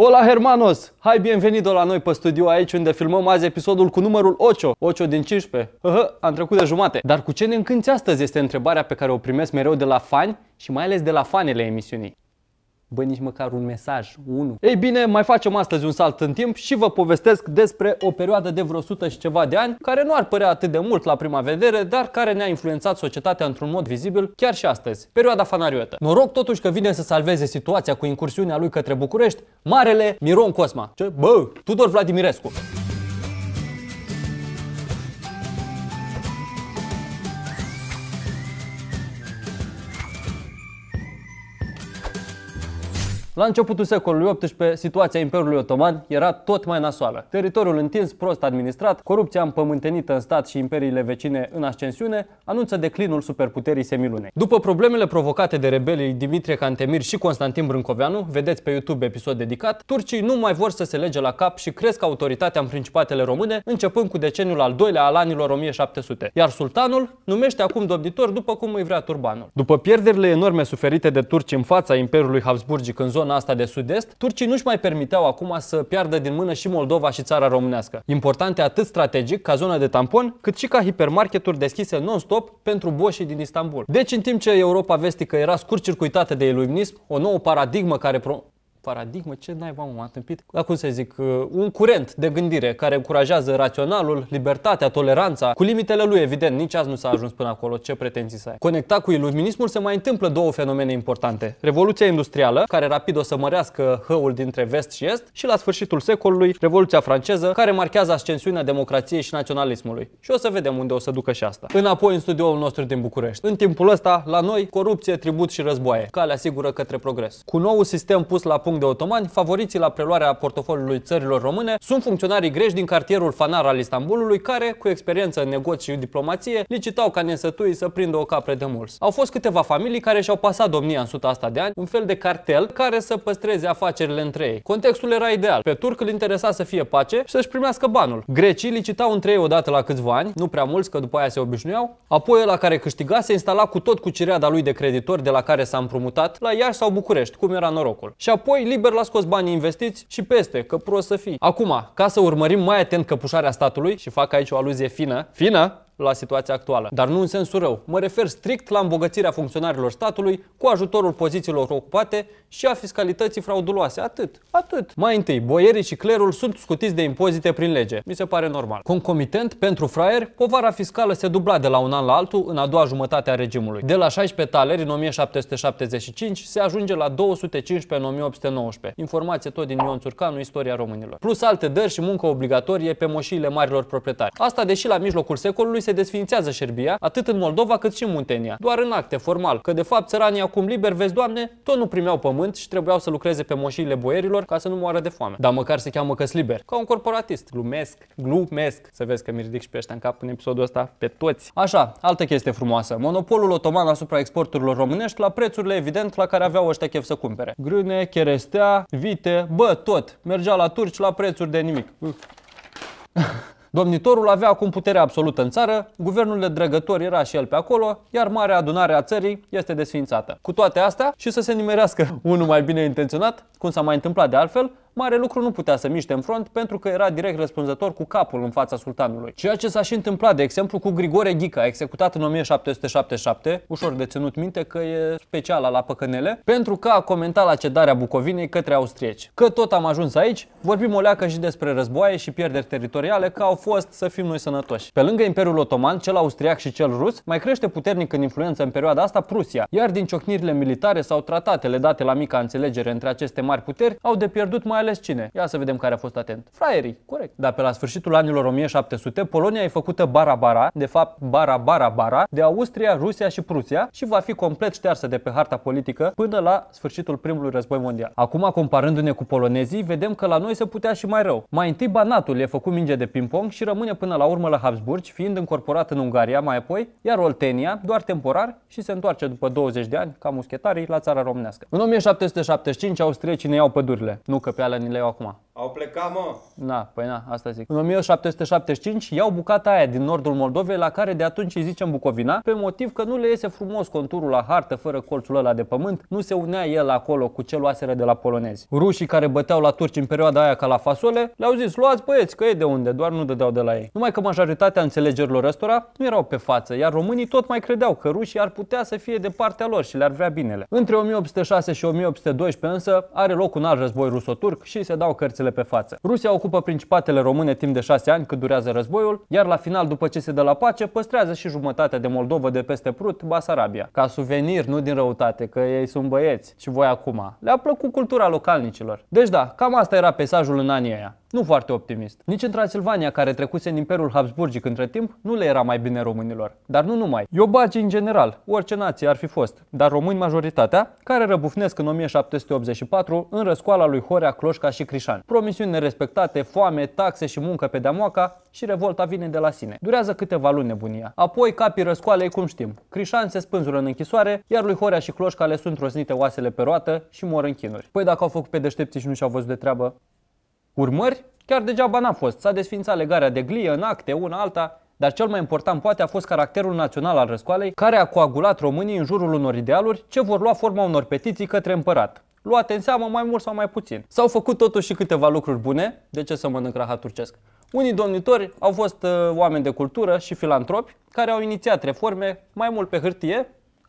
Hola hermanos! Hai bienvenido la noi pe studio aici unde filmăm azi episodul cu numărul 8, 8 din 15. Aha, am trecut de jumate. Dar cu ce ne încânți astăzi este întrebarea pe care o primesc mereu de la fani și mai ales de la fanele emisiunii. Bă, nici măcar un mesaj, unul. Ei bine, mai facem astăzi un salt în timp și vă povestesc despre o perioadă de vreo 100 și ceva de ani, care nu ar părea atât de mult la prima vedere, dar care ne-a influențat societatea într-un mod vizibil chiar și astăzi. Perioada fanariotă. Noroc totuși că vine să salveze situația cu incursiunea lui către București, marele Miron Cosma. Ce? Bă, Tudor Vladimirescu. La începutul secolului XVIII, situația Imperiului Otoman era tot mai nasoală. Teritoriul întins, prost administrat, corupția împământenită în stat și imperiile vecine în ascensiune anunță declinul superputerii semilunei. După problemele provocate de rebelii Dimitrie Cantemir și Constantin Brâncoveanu, vedeți pe YouTube episod dedicat, turcii nu mai vor să se lege la cap și cresc autoritatea în principatele române, începând cu deceniul al doilea al anilor 1700, iar sultanul numește acum domnitor după cum îi vrea turbanul. După pierderile enorme suferite de turci în fața Imperiului Habsburgic în zona zona asta de sud-est, turcii nu-și mai permiteau acum să piardă din mână și Moldova și țara românească. Importante atât strategic ca zonă de tampon, cât și ca hipermarketuri deschise non-stop pentru boșii din Istanbul. Deci, în timp ce Europa vestică era scurt circuitată de iluminism, o nouă paradigmă care pro paradigmă, ce naiba m-a întâmpit, cum să zic, uh, un curent de gândire care încurajează raționalul, libertatea, toleranța, cu limitele lui, evident, nici azi nu s-a ajuns până acolo, ce pretenții să ai. Conectat cu iluminismul se mai întâmplă două fenomene importante. Revoluția industrială, care rapid o să mărească hăul dintre vest și est, și la sfârșitul secolului, Revoluția franceză, care marchează ascensiunea democrației și naționalismului. Și o să vedem unde o să ducă și asta. Înapoi în studioul nostru din București. În timpul ăsta, la noi, corupție, tribut și războaie, calea sigură către progres. Cu nou sistem pus la punct de otomani, favoriții la preluarea portofoliului țărilor române sunt funcționarii greși din cartierul fanar al Istanbulului, care, cu experiență în negoți și diplomație, licitau ca nesătui să prindă o capre de mulți. Au fost câteva familii care și-au pasat domnia în suta asta de ani, un fel de cartel care să păstreze afacerile între ei. Contextul era ideal. Pe turc îl interesa să fie pace și să-și primească banul. Grecii licitau între ei odată la câțiva ani, nu prea mulți, că după aia se obișnuiau. Apoi la care câștiga se instala cu tot cu cireada lui de creditor de la care s-a împrumutat la Iași sau București, cum era norocul. Și apoi liber l-a scos banii investiți și peste, că prost să fii. Acum, ca să urmărim mai atent căpușarea statului și fac aici o aluzie fină, fină, la situația actuală. Dar nu în sensul rău. Mă refer strict la îmbogățirea funcționarilor statului cu ajutorul pozițiilor ocupate și a fiscalității frauduloase. Atât. Atât. Mai întâi, boierii și clerul sunt scutiți de impozite prin lege. Mi se pare normal. Concomitent, pentru fraier, povara fiscală se dubla de la un an la altul în a doua jumătate a regimului. De la 16 taleri în 1775 se ajunge la 215 în 1819. Informație tot din Ion Țurcanu, Istoria Românilor. Plus alte dări și muncă obligatorie pe moșiile marilor proprietari. Asta deși la mijlocul secolului se desfințează șerbia, atât în Moldova cât și în Muntenia, doar în acte formal, că de fapt țăranii acum liber, vezi doamne, tot nu primeau pământ și trebuiau să lucreze pe moșiile boierilor ca să nu moară de foame. Dar măcar se cheamă că liber, ca un corporatist. Glumesc, glumesc, să vezi că mi ridic și pe ăștia în cap în episodul ăsta, pe toți. Așa, altă chestie frumoasă, monopolul otoman asupra exporturilor românești la prețurile evident la care aveau ăștia chef să cumpere. Grâne, cherestea, vite, bă, tot. Mergea la turci la prețuri de nimic. Domnitorul avea acum putere absolută în țară, guvernul de drăgători era și el pe acolo, iar marea adunare a țării este desfințată. Cu toate astea, și să se nimerească unul mai bine intenționat, cum s-a mai întâmplat de altfel, Mare lucru nu putea să miște în front pentru că era direct răspunzător cu capul în fața sultanului. Ceea ce s-a și întâmplat, de exemplu, cu Grigore Ghica, executat în 1777, ușor de ținut minte că e speciala la păcănele, pentru că a comentat la cedarea Bucovinei către austrieci. Că tot am ajuns aici, vorbim o leacă și despre războaie și pierderi teritoriale, că au fost să fim noi sănătoși. Pe lângă Imperiul Otoman, cel austriac și cel rus, mai crește puternic în influență în perioada asta Prusia, iar din ciocnirile militare sau tratatele date la mica înțelegere între aceste mari puteri, au de pierdut mai ales ales cine? Ia să vedem care a fost atent. Fraierii, corect. Dar pe la sfârșitul anilor 1700, Polonia e făcută bara-bara, de fapt bara-bara-bara, de Austria, Rusia și Prusia și va fi complet ștearsă de pe harta politică până la sfârșitul primului război mondial. Acum, comparându-ne cu polonezii, vedem că la noi se putea și mai rău. Mai întâi, Banatul e făcut minge de ping-pong și rămâne până la urmă la Habsburgi, fiind încorporat în Ungaria mai apoi, iar Oltenia, doar temporar, și se întoarce după 20 de ani, ca muschetarii, la țara românească. În 1775, austriecii ne iau pădurile. Nu că pe iureală ni le iau acum. Au plecat, mă! Na, da, păi na, asta zic. În 1775 iau bucata aia din nordul Moldovei, la care de atunci îi zicem Bucovina, pe motiv că nu le iese frumos conturul la hartă fără colțul ăla de pământ, nu se unea el acolo cu ce luaseră de la polonezi. Rușii care băteau la turci în perioada aia ca la fasole, le-au zis, luați băieți, că e de unde, doar nu dădeau de la ei. Numai că majoritatea înțelegerilor ăstora nu erau pe față, iar românii tot mai credeau că rușii ar putea să fie de partea lor și le-ar vrea binele. Între 1806 și 1812 însă are loc un alt război rusoturc turc și se dau cărțile pe față. Rusia ocupă principatele române timp de 6 ani cât durează războiul, iar la final, după ce se dă la pace, păstrează și jumătatea de Moldova de peste Prut, Basarabia. Ca suvenir, nu din răutate, că ei sunt băieți și voi acum. Le-a plăcut cultura localnicilor. Deci da, cam asta era peisajul în anii aia. Nu foarte optimist. Nici în Transilvania, care trecuse în Imperiul Habsburgic între timp, nu le era mai bine românilor. Dar nu numai. Iobagii, în general, orice nație ar fi fost, dar români majoritatea, care răbufnesc în 1784 în răscoala lui Horea, Cloșca și Crișan. Promisiuni nerespectate, foame, taxe și muncă pe deamoaca și revolta vine de la sine. Durează câteva luni nebunia. Apoi capii răscoalei, cum știm. Crișan se spânzură în închisoare, iar lui Horea și Cloșca le sunt rosnite oasele pe roată și mor în chinuri. Păi dacă au făcut pe deștepți și nu și-au văzut de treabă, urmări, chiar degeaba n-a fost. S-a desfințat legarea de glie în acte, una alta, dar cel mai important poate a fost caracterul național al răscoalei, care a coagulat românii în jurul unor idealuri ce vor lua forma unor petiții către împărat. Luate în seamă mai mult sau mai puțin. S-au făcut totuși și câteva lucruri bune, de ce să mănânc rahat turcesc? Unii domnitori au fost uh, oameni de cultură și filantropi care au inițiat reforme mai mult pe hârtie,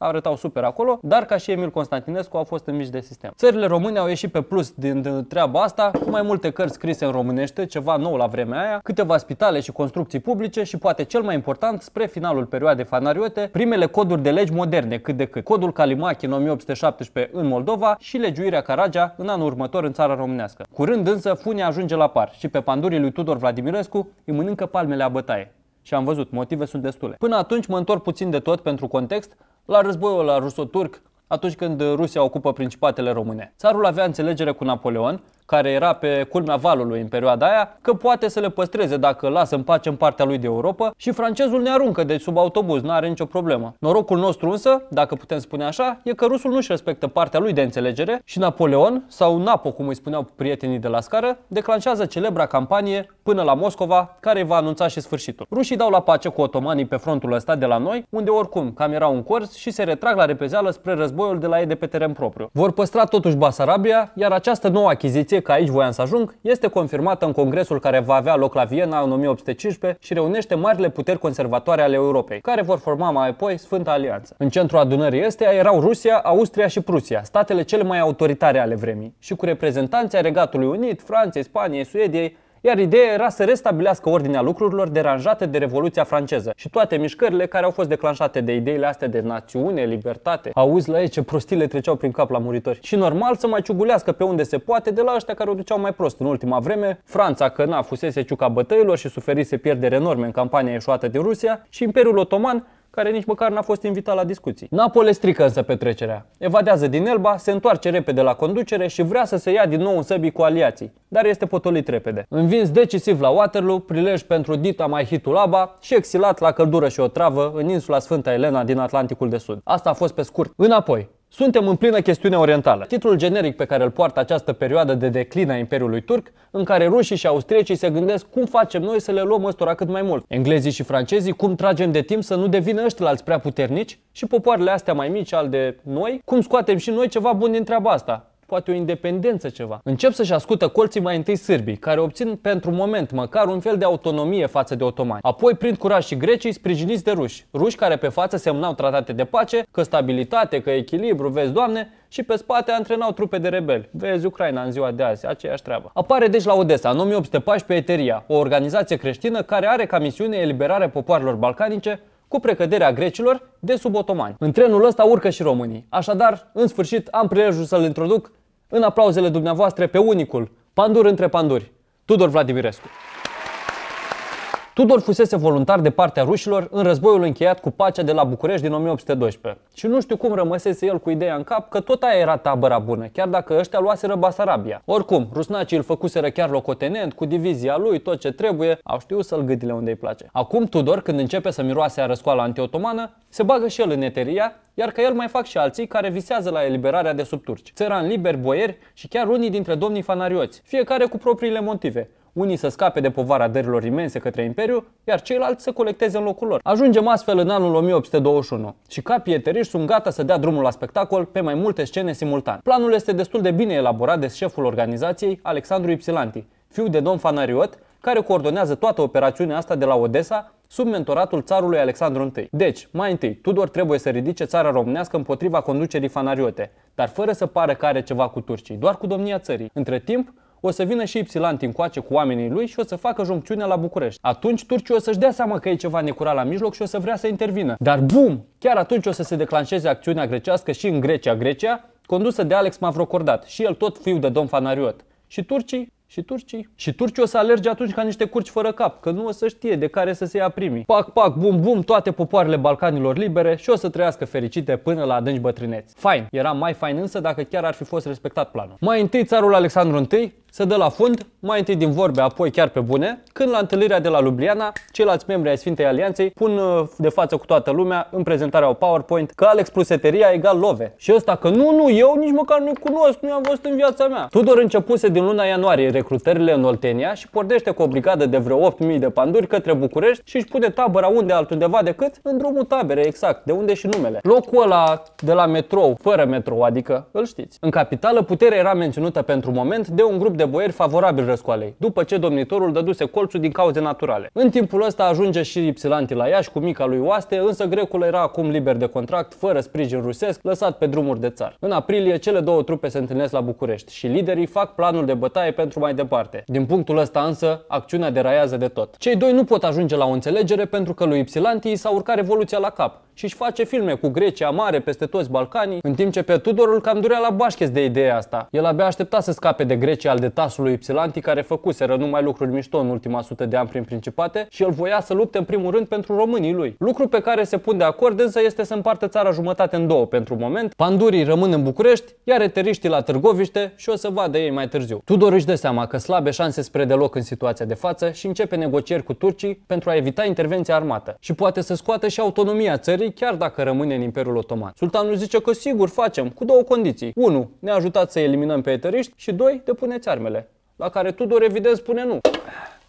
arătau super acolo, dar ca și Emil Constantinescu au fost înmiși de sistem. Țările române au ieșit pe plus din, din treaba asta, cu mai multe cărți scrise în românește, ceva nou la vremea aia, câteva spitale și construcții publice și poate cel mai important, spre finalul perioadei fanariote, primele coduri de legi moderne cât de cât. Codul Calimachi în 1817 în Moldova și legiuirea Caragea în anul următor în țara românească. Curând însă, funia ajunge la par și pe pandurii lui Tudor Vladimirescu îi mănâncă palmele a bătaie. Și am văzut, motive sunt destule. Până atunci mă întorc puțin de tot pentru context, la războiul la ruso-turc atunci când Rusia ocupă principatele române. Țarul avea înțelegere cu Napoleon care era pe culmea valului în perioada aia, că poate să le păstreze dacă lasă în pace în partea lui de Europa și francezul ne aruncă de sub autobuz, nu are nicio problemă. Norocul nostru însă, dacă putem spune așa, e că rusul nu-și respectă partea lui de înțelegere și Napoleon, sau Napo cum îi spuneau prietenii de la scară, declanșează celebra campanie până la Moscova, care va anunța și sfârșitul. Rușii dau la pace cu otomanii pe frontul ăsta de la noi, unde oricum cam erau în corz și se retrag la repezeală spre războiul de la ei de pe teren propriu. Vor păstra totuși Basarabia, iar această nouă achiziție concluzie că aici voiam să ajung este confirmată în congresul care va avea loc la Viena în 1815 și reunește marile puteri conservatoare ale Europei, care vor forma mai apoi Sfânta Alianță. În centrul adunării este erau Rusia, Austria și Prusia, statele cele mai autoritare ale vremii, și cu reprezentanții Regatului Unit, Franței, Spaniei, Suediei, iar ideea era să restabilească ordinea lucrurilor deranjate de Revoluția franceză și toate mișcările care au fost declanșate de ideile astea de națiune, libertate. Auzi la ei ce prostile treceau prin cap la muritori. Și normal să mai ciugulească pe unde se poate de la ăștia care o duceau mai prost în ultima vreme. Franța, că n-a fusese ciuca bătăilor și suferise pierdere enorme în campania ieșuată din Rusia și Imperiul Otoman care nici măcar n-a fost invitat la discuții. Napole strică însă petrecerea. Evadează din Elba, se întoarce repede la conducere și vrea să se ia din nou în săbii cu aliații, dar este potolit repede. Învins decisiv la Waterloo, prilej pentru Dita mai Aba și exilat la căldură și o travă în insula Sfânta Elena din Atlanticul de Sud. Asta a fost pe scurt. Înapoi, suntem în plină chestiune orientală. Titlul generic pe care îl poartă această perioadă de declin a Imperiului Turc, în care rușii și austriecii se gândesc cum facem noi să le luăm ăstora cât mai mult. Englezii și francezii cum tragem de timp să nu devină ăștilalți prea puternici și popoarele astea mai mici al de noi, cum scoatem și noi ceva bun din treaba asta poate o independență ceva. Încep să-și ascută colții mai întâi sârbii, care obțin pentru moment măcar un fel de autonomie față de otomani. Apoi prind curaj și grecii sprijiniți de ruși, ruși care pe față semnau tratate de pace, că stabilitate, că echilibru, vezi doamne, și pe spate antrenau trupe de rebeli. Vezi Ucraina în ziua de azi, aceeași treabă. Apare deci la Odessa, în 1814, Eteria, o organizație creștină care are ca misiune eliberarea popoarelor balcanice cu precăderea grecilor de sub otomani. În trenul ăsta urcă și românii. Așadar, în sfârșit, am prilejul să-l introduc în aplauzele dumneavoastră pe unicul, pandur între panduri, Tudor Vladimirescu. Tudor fusese voluntar de partea rușilor în războiul încheiat cu pacea de la București din 1812 și nu știu cum rămăsese el cu ideea în cap că tot aia era tabăra bună, chiar dacă ăștia luaseră Basarabia. Oricum, rusnacii îl făcuseră chiar locotenent, cu divizia lui, tot ce trebuie, au știut să-l gâdile unde îi place. Acum Tudor, când începe să miroase a răscoala antiotomană, se bagă și el în eteria, iar că el mai fac și alții care visează la eliberarea de sub turci. Țăran liber, boieri și chiar unii dintre domnii fanarioți, fiecare cu propriile motive, unii să scape de povara dărilor imense către imperiu, iar ceilalți să colecteze în locul lor. Ajungem astfel în anul 1821 și ca eteriști sunt gata să dea drumul la spectacol pe mai multe scene simultan. Planul este destul de bine elaborat de șeful organizației, Alexandru Ipsilanti, fiu de domn Fanariot, care coordonează toată operațiunea asta de la Odessa sub mentoratul țarului Alexandru I. Deci, mai întâi, Tudor trebuie să ridice țara românească împotriva conducerii fanariote, dar fără să pară că are ceva cu turcii, doar cu domnia țării. Între timp, o să vină și Ipsilan încoace cu oamenii lui și o să facă joncțiune la București. Atunci turcii o să-și dea seama că e ceva necurat la mijloc și o să vrea să intervină. Dar bum! Chiar atunci o să se declanșeze acțiunea grecească și în Grecia, Grecia, condusă de Alex Mavrocordat și el tot fiu de domn Fanariot. Și turcii și turcii? Și turcii o să alerge atunci ca niște curci fără cap, că nu o să știe de care să se ia primii. Pac, pac, bum, bum, toate popoarele Balcanilor libere și o să trăiască fericite până la adânci bătrâneți. Fain, era mai fain însă dacă chiar ar fi fost respectat planul. Mai întâi țarul Alexandru I, să dă la fund, mai întâi din vorbe, apoi chiar pe bune, când la întâlnirea de la Ljubljana, ceilalți membri ai Sfintei Alianței pun uh, de față cu toată lumea în prezentarea o PowerPoint că Alex plus Eteria egal Love. Și ăsta că nu, nu, eu nici măcar nu-i cunosc, nu i-am văzut în viața mea. Tudor începuse din luna ianuarie recrutările în Oltenia și pornește cu o brigadă de vreo 8.000 de panduri către București și își pune tabăra unde altundeva decât în drumul tabere, exact, de unde și numele. Locul ăla de la metrou, fără metrou, adică îl știți. În capitală, puterea era menținută pentru moment de un grup de boieri favorabil răscoalei, după ce domnitorul dăduse colțul din cauze naturale. În timpul ăsta ajunge și Ypsilanti la Iași cu mica lui Oaste, însă grecul era acum liber de contract, fără sprijin rusesc, lăsat pe drumuri de țar. În aprilie, cele două trupe se întâlnesc la București și liderii fac planul de bătaie pentru mai departe. Din punctul ăsta însă, acțiunea deraiază de tot. Cei doi nu pot ajunge la o înțelegere pentru că lui Ypsilanti s-a urcat revoluția la cap și își face filme cu Grecia mare peste toți Balcanii, în timp ce pe Tudorul cam durea la bașchez de ideea asta. El abia aștepta să scape de Grecia al de de lui Ypsilanti care făcuseră numai lucruri mișto în ultima sută de ani prin Principate și el voia să lupte în primul rând pentru românii lui. Lucru pe care se pun de acord însă este să împartă țara jumătate în două pentru moment, pandurii rămân în București, iar eteriștii la Târgoviște și o să vadă ei mai târziu. Tudor își dă seama că slabe șanse spre deloc în situația de față și începe negocieri cu turcii pentru a evita intervenția armată și poate să scoată și autonomia țării chiar dacă rămâne în Imperiul Otoman. Sultanul zice că sigur facem, cu două condiții. 1. Ne ajutați să eliminăm pe eteriști și 2. Depuneți armă armele, la care Tudor evident spune nu.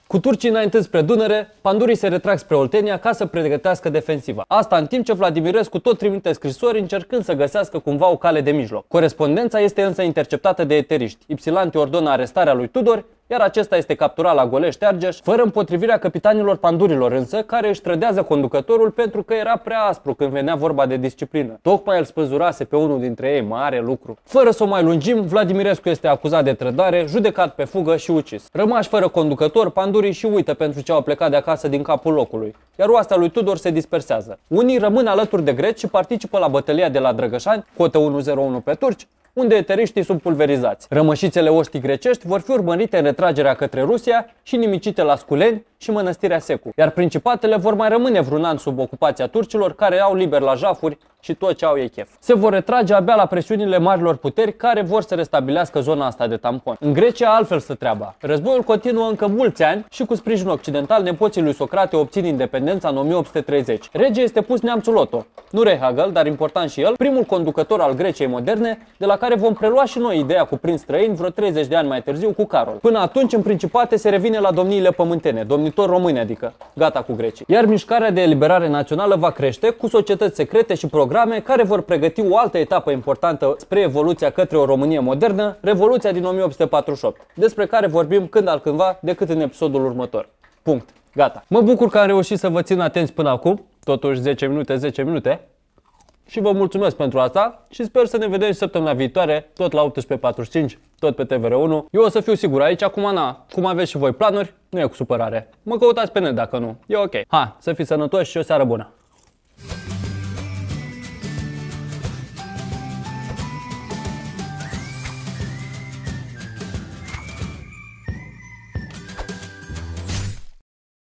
Cu turcii înaintând spre Dunăre, pandurii se retrag spre Oltenia ca să pregătească defensiva. Asta în timp ce Vladimirescu tot trimite scrisori încercând să găsească cumva o cale de mijloc. Corespondența este însă interceptată de eteriști. Ipsilanti ordonă arestarea lui Tudor iar acesta este capturat la Golești Argeș, fără împotrivirea capitanilor pandurilor însă, care își trădează conducătorul pentru că era prea aspru când venea vorba de disciplină. Tocmai el spăzurase pe unul dintre ei, mare lucru. Fără să o mai lungim, Vladimirescu este acuzat de trădare, judecat pe fugă și ucis. Rămași fără conducător, pandurii și uită pentru ce au plecat de acasă din capul locului, iar oasta lui Tudor se dispersează. Unii rămân alături de greci și participă la bătălia de la Drăgășani, cotă 101 pe turci, unde eteriștii sunt pulverizați. Rămășițele oștii grecești vor fi urmărite în retragerea către Rusia și nimicite la Sculeni și Mănăstirea Secu, iar principatele vor mai rămâne vreun an sub ocupația turcilor care au liber la jafuri și tot ce au e chef. Se vor retrage abia la presiunile marilor puteri care vor să restabilească zona asta de tampon. În Grecia altfel se treaba. Războiul continuă încă mulți ani și cu sprijinul occidental nepoții lui Socrate obțin independența în 1830. Rege este pus neamțul Otto, nu Rehagel, dar important și el, primul conducător al Greciei moderne, de la care vom prelua și noi ideea cu prin Străin vreo 30 de ani mai târziu cu Carol. Până atunci, în principate, se revine la domniile pământene, domnitor români adică, gata cu grecii. Iar mișcarea de eliberare națională va crește cu societăți secrete și programe programe care vor pregăti o altă etapă importantă spre evoluția către o Românie modernă, Revoluția din 1848, despre care vorbim când altcândva decât în episodul următor. Punct. Gata. Mă bucur că am reușit să vă țin atenți până acum, totuși 10 minute, 10 minute, și vă mulțumesc pentru asta și sper să ne vedem săptămâna viitoare, tot la 18.45, tot pe TVR1. Eu o să fiu sigur aici, acum na, cum aveți și voi planuri, nu e cu supărare. Mă căutați pe net dacă nu, e ok. Ha, să fiți sănătoși și o seară bună!